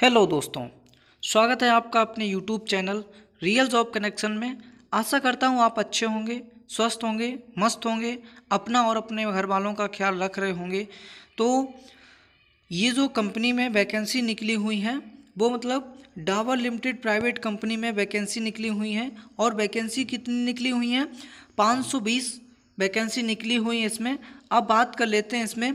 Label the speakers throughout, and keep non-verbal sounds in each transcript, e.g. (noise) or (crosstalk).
Speaker 1: hello दोस्तों स्वागत है आपका अपने YouTube channel real job connection में आशा करता हूँ आप अच्छे होंगे स्वस्थ होंगे मस्त होंगे अपना और अपने घर वालों का ख्याल रख रहे होंगे तो ये जो कंपनी में वैकेंसी निकली हुई है वो मतलब डाबर लिमिटेड प्राइवेट कंपनी में वैकेंसी निकली हुई है और वैकेंसी कितनी निकली हुई हैं पाँच वैकेंसी निकली हुई है इसमें अब बात कर लेते हैं इसमें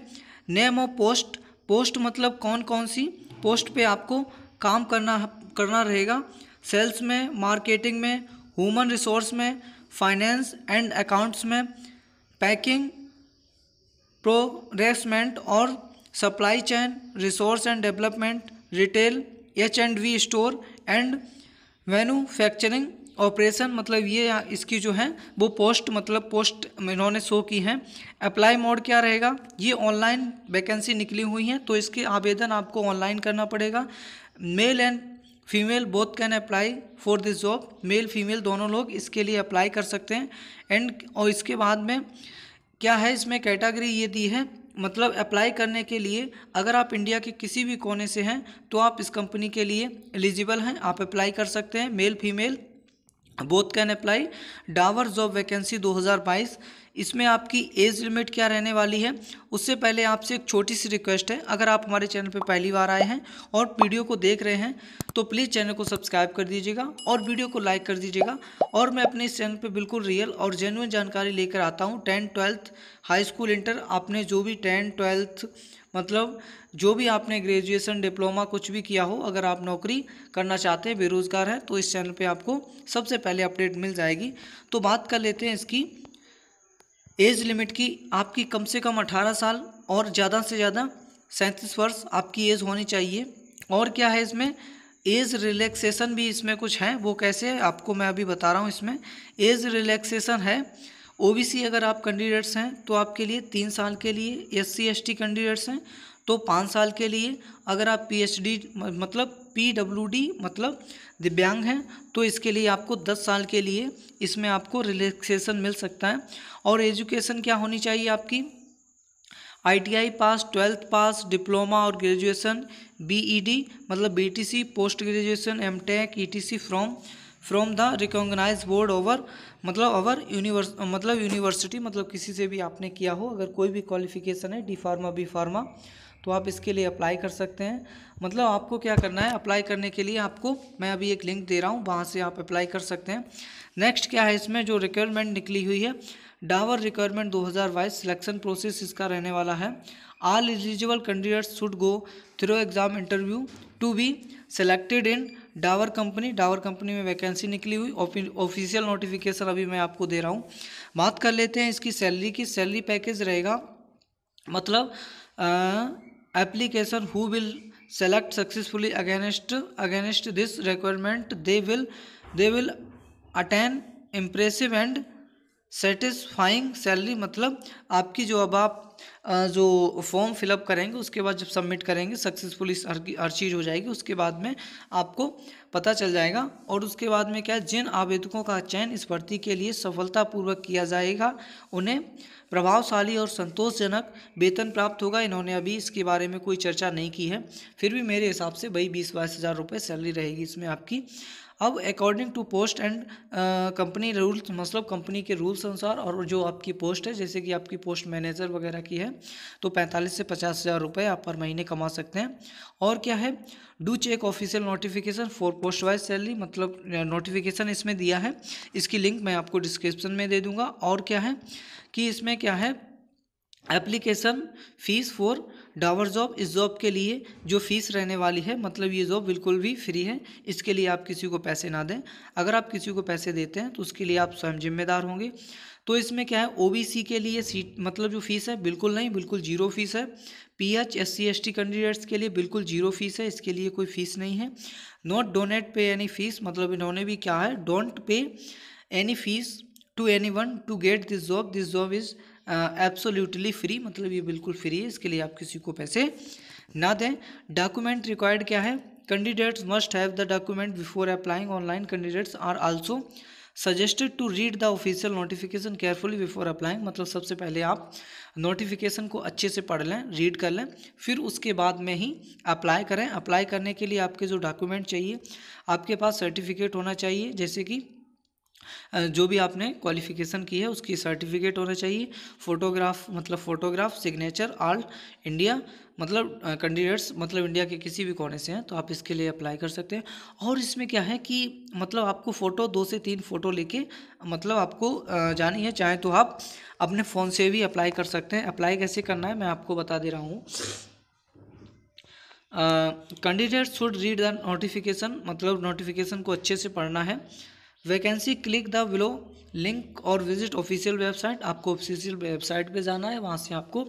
Speaker 1: नेम ऑफ पोस्ट पोस्ट मतलब कौन कौन सी पोस्ट पे आपको काम करना करना रहेगा सेल्स में मार्केटिंग में ह्यूमन रिसोर्स में फाइनेंस एंड अकाउंट्स में पैकिंग प्रोग्रेसमेंट और supply chain resource and development retail H and V store and manufacturing operation मतलब ये इसकी जो है वो पोस्ट मतलब पोस्ट इन्होंने शो की है अप्लाई मोड क्या रहेगा ये ऑनलाइन वैकेंसी निकली हुई है तो इसके आवेदन आपको ऑनलाइन करना पड़ेगा male and female both can apply for this job male female दोनों लोग इसके लिए अप्लाई कर सकते हैं एंड और इसके बाद में क्या है इसमें कैटेगरी ये दी है मतलब अप्लाई करने के लिए अगर आप इंडिया के किसी भी कोने से हैं तो आप इस कंपनी के लिए एलिजिबल हैं आप अप्लाई कर सकते हैं male female both can apply Dabur job vacancy 2022 इसमें आपकी एज लिमिट क्या रहने वाली है उससे पहले आपसे एक छोटी सी रिक्वेस्ट है अगर आप हमारे चैनल पर पहली बार आए हैं और वीडियो को देख रहे हैं तो प्लीज़ चैनल को सब्सक्राइब कर दीजिएगा और वीडियो को लाइक कर दीजिएगा और मैं अपने इस चैनल पर बिल्कुल रियल और जेनुअन जानकारी लेकर आता हूँ tenth twelfth high school inter आपने जो भी टेंथ ट्वेल्थ मतलब जो भी आपने ग्रेजुएशन डिप्लोमा कुछ भी किया हो अगर आप नौकरी करना चाहते हैं बेरोज़गार हैं तो इस चैनल पे आपको सबसे पहले अपडेट मिल जाएगी तो बात कर लेते हैं इसकी एज लिमिट की आपकी कम से कम अठारह साल और ज़्यादा से ज़्यादा सैंतीस वर्ष आपकी एज होनी चाहिए और क्या है इसमें एज रिलैक्सेशन भी इसमें कुछ है वो कैसे है आपको मैं अभी बता रहा हूँ इसमें एज रिलैक्सेशन है ओबीसी अगर आप कैंडिडेट्स हैं तो आपके लिए तीन साल के लिए एस सी कैंडिडेट्स हैं तो पाँच साल के लिए अगर आप पीएचडी मतलब पीडब्ल्यूडी मतलब दिव्यांग हैं तो इसके लिए आपको दस साल के लिए इसमें आपको रिलैक्सेशन मिल सकता है और एजुकेशन क्या होनी चाहिए आपकी ITI pass twelfth pass diploma और ग्रेजुएशन बीईडी मतलब BTC post graduation MTech ETC from from the recognise board over मतलब ओवर यूनिवर्स मतलब यूनिवर्सिटी मतलब किसी से भी आपने किया हो अगर कोई भी क्वालिफिकेशन है डी फार्मा बी फार्मा तो आप इसके लिए अप्लाई कर सकते हैं मतलब आपको क्या करना है अप्लाई करने के लिए आपको मैं अभी एक लिंक दे रहा हूँ वहाँ से आप अप्लाई कर सकते हैं नेक्स्ट क्या है इसमें जो रिक्वायरमेंट निकली हुई है डावर रिक्वायरमेंट 2022 सिलेक्शन प्रोसेस इसका रहने वाला है all eligible candidates should go through exam interview to be selected in Dabur company Dabur company में वैकेंसी निकली हुई ऑफिशियल नोटिफिकेशन अभी मैं आपको दे रहा हूँ बात कर लेते हैं इसकी सैलरी की सैलरी पैकेज रहेगा मतलब application who will select successfully against against this requirement they will they will attain impressive and satisfying salary मतलब आपकी जो अब आप जो फॉर्म फिलअप करेंगे उसके बाद जब सबमिट करेंगे सक्सेसफुली हर हर चीज़ हो जाएगी उसके बाद में आपको पता चल जाएगा और उसके बाद में क्या जिन आवेदकों का चयन इस भर्ती के लिए सफलतापूर्वक किया जाएगा उन्हें प्रभावशाली और संतोषजनक वेतन प्राप्त होगा इन्होंने अभी इसके बारे में कोई चर्चा नहीं की है फिर भी मेरे हिसाब से भाई बीस बाईस हज़ार रुपये सैलरी रहेगी इसमें आपकी अब according to post and company rules मतलब कंपनी के रूल्स अनुसार और जो आपकी पोस्ट है जैसे कि आपकी पोस्ट मैनेजर वगैरह की है तो पैंतालीस से पचास हज़ार रुपये आप पर महीने कमा सकते हैं और क्या है do check official notification for post wise salary मतलब नोटिफिकेशन uh, इसमें दिया है इसकी लिंक मैं आपको डिस्क्रिप्शन में दे दूँगा और क्या है कि इसमें क्या है application fees for Dabur job इस जॉब के लिए जो फीस रहने वाली है मतलब ये जॉब बिल्कुल भी फ्री है इसके लिए आप किसी को पैसे ना दें अगर आप किसी को पैसे देते हैं तो उसके लिए आप स्वयं जिम्मेदार होंगे तो इसमें क्या है ओबीसी के लिए सीट मतलब जो फीस है बिल्कुल नहीं बिल्कुल जीरो फीस है P H S C S T candidates के लिए बिल्कुल जीरो फीस है इसके लिए कोई फीस नहीं है not donate pay any fees मतलब इन्होंने भी क्या है don't pay any fees to anyone to get this job this job is absolutely free मतलब ये बिल्कुल फ्री है इसके लिए आप किसी को पैसे ना दें डॉक्यूमेंट रिक्वायर्ड क्या है candidates must have the document before applying online candidates are also suggested to read the official notification carefully before applying मतलब सबसे पहले आप नोटिफिकेशन को अच्छे से पढ़ लें रीड कर लें फिर उसके बाद में ही अप्लाई करें अप्लाई करने के लिए आपके जो डॉक्यूमेंट चाहिए आपके पास सर्टिफिकेट होना चाहिए जैसे कि जो भी आपने क्वालिफिकेशन की है उसकी सर्टिफिकेट होना चाहिए फ़ोटोग्राफ मतलब फ़ोटोग्राफ सिग्नेचर आल इंडिया मतलब कैंडिडेट्स मतलब इंडिया के किसी भी कोने से हैं तो आप इसके लिए अप्लाई कर सकते हैं और इसमें क्या है कि मतलब आपको फ़ोटो दो से तीन फ़ोटो लेके मतलब आपको जानी है चाहे तो आप अपने फ़ोन से भी अप्लाई कर सकते हैं अप्लाई कैसे करना है मैं आपको बता दे रहा हूँ candidates should read the notification मतलब नोटिफिकेशन को अच्छे से पढ़ना है vacancy click the below link और विजिट ऑफिशियल वेबसाइट आपको ऑफिशियल वेबसाइट पे जाना है वहाँ से आपको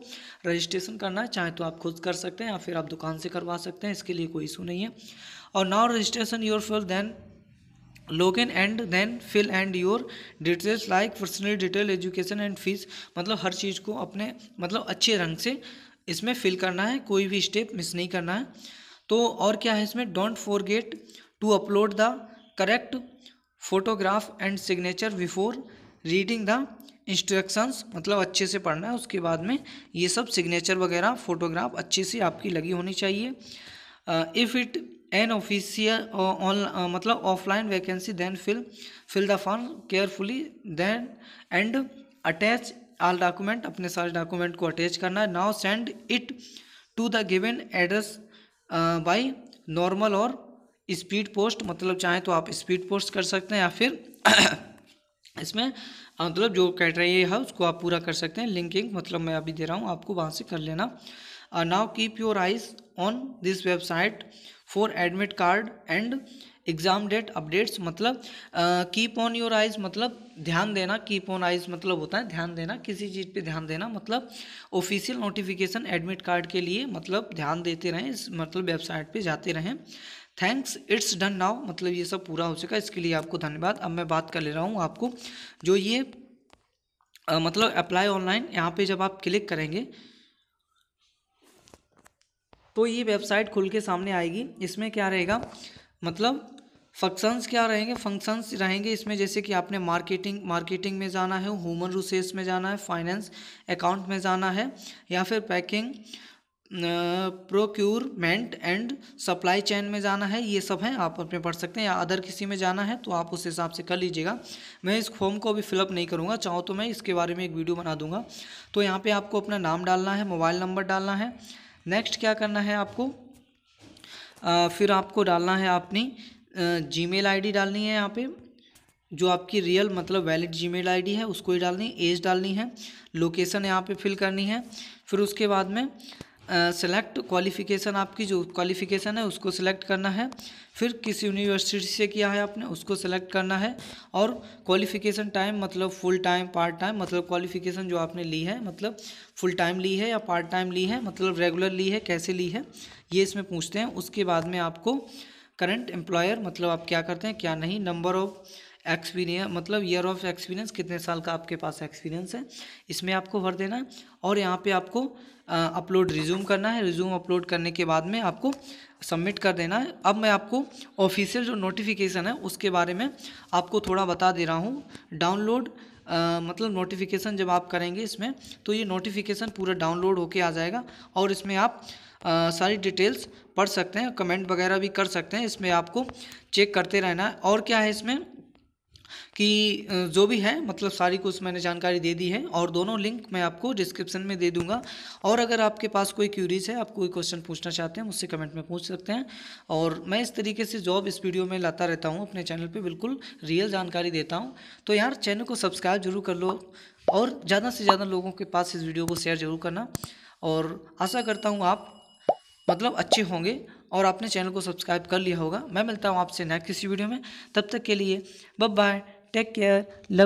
Speaker 1: रजिस्ट्रेशन करना है चाहे तो आप खुद कर सकते हैं या फिर आप दुकान से करवा सकते हैं इसके लिए कोई इशू नहीं है और now registration your fill then log in and then fill and your details like personal detail education and fees मतलब हर चीज़ को अपने मतलब अच्छे रंग से इसमें फिल करना है कोई भी स्टेप मिस नहीं करना है तो और क्या है इसमें don't forget to upload the correct photograph and signature before reading the instructions मतलब अच्छे से पढ़ना है उसके बाद में ये सब सिग्नेचर वगैरह फोटोग्राफ अच्छे से आपकी लगी होनी चाहिए if it an official on मतलब offline vacancy then fill fill the form carefully then and attach all document अपने सारे डॉक्यूमेंट को अटैच करना है now send it to the given address by normal और स्पीड पोस्ट मतलब चाहें तो आप स्पीड पोस्ट कर सकते हैं या फिर (clears throat) इसमें मतलब जो कैटरी है उसको आप पूरा कर सकते हैं लिंकिंग मतलब मैं अभी दे रहा हूँ आपको वहाँ से कर लेना now keep your eyes on this website for admit card and exam date updates मतलब कीप ऑन योर आइज मतलब ध्यान देना कीप ऑन आइज मतलब होता है ध्यान देना किसी चीज़ पे ध्यान देना मतलब ऑफिशियल नोटिफिकेशन एडमिट कार्ड के लिए मतलब ध्यान देते रहें इस मतलब वेबसाइट पे जाते रहें थैंक्स इट्स डन नाउ मतलब ये सब पूरा हो चुका है इसके लिए आपको धन्यवाद अब मैं बात कर ले रहा हूँ आपको जो ये आ, मतलब अप्लाई ऑनलाइन यहाँ पे जब आप क्लिक करेंगे तो ये वेबसाइट खुल के सामने आएगी इसमें क्या रहेगा मतलब फंक्शंस क्या रहेंगे फंक्शंस रहेंगे इसमें जैसे कि आपने मार्केटिंग मार्केटिंग में जाना है ह्यूमन रिसोर्स में जाना है फाइनेंस अकाउंट में जाना है या फिर packing procurement and supply chain में जाना है ये सब हैं आप अपने पढ़ सकते हैं या अदर किसी में जाना है तो आप उस हिसाब से कर लीजिएगा मैं इस फॉर्म को अभी फिलअप नहीं करूँगा चाहो तो मैं इसके बारे में एक वीडियो बना दूंगा तो यहाँ पर आपको अपना नाम डालना है मोबाइल नंबर डालना है नेक्स्ट क्या करना है आपको आ, फिर आपको डालना है अपनी आई डी डालनी है यहाँ पर जो आपकी रियल मतलब वैलिड आई डी है उसको ही डालनी एज डालनी है लोकेशन यहाँ पर फिल करनी है फिर उसके बाद में सेलेक्ट क्वालिफिकेशन आपकी जो क्वालिफिकेशन है उसको सेलेक्ट करना है फिर किस यूनिवर्सिटी से किया है आपने उसको सेलेक्ट करना है और क्वालिफिकेशन टाइम मतलब फुल टाइम पार्ट टाइम मतलब क्वालिफिकेशन जो आपने ली है मतलब फुल टाइम ली है या पार्ट टाइम ली है मतलब रेगुलर ली है कैसे ली है ये इसमें पूछते हैं उसके बाद में आपको करंट एम्प्लॉयर मतलब आप क्या करते हैं क्या नहीं नंबर ऑफ़ एक्सपीरियंस मतलब ईयर ऑफ एक्सपीरियंस कितने साल का आपके पास एक्सपीरियंस है इसमें आपको भर देना है और यहाँ पे आपको अपलोड रिज्यूम करना है रिज्यूम अपलोड करने के बाद में आपको सबमिट कर देना है अब मैं आपको ऑफिशियल जो नोटिफिकेशन है उसके बारे में आपको थोड़ा बता दे रहा हूँ डाउनलोड मतलब नोटिफिकेशन जब आप करेंगे इसमें तो ये नोटिफिकेशन पूरा डाउनलोड होके आ जाएगा और इसमें आप आ, सारी डिटेल्स पढ़ सकते हैं कमेंट वगैरह भी कर सकते हैं इसमें आपको चेक करते रहना है और क्या है इसमें कि जो भी है मतलब सारी कुछ मैंने जानकारी दे दी है और दोनों लिंक मैं आपको डिस्क्रिप्शन में दे दूंगा और अगर आपके पास कोई क्यूरीज है आप कोई क्वेश्चन पूछना चाहते हैं मुझसे कमेंट में पूछ सकते हैं और मैं इस तरीके से जॉब इस वीडियो में लाता रहता हूँ अपने चैनल पर बिल्कुल रियल जानकारी देता हूँ तो यार चैनल को सब्सक्राइब जरूर कर लो और ज़्यादा से ज़्यादा लोगों के पास इस वीडियो को शेयर जरूर करना और आशा करता हूँ आप मतलब अच्छे होंगे और आपने चैनल को सब्सक्राइब कर लिया होगा मैं मिलता हूँ आपसे नेक्स्ट किसी वीडियो में तब तक के लिए बब बाय टेक केयर लव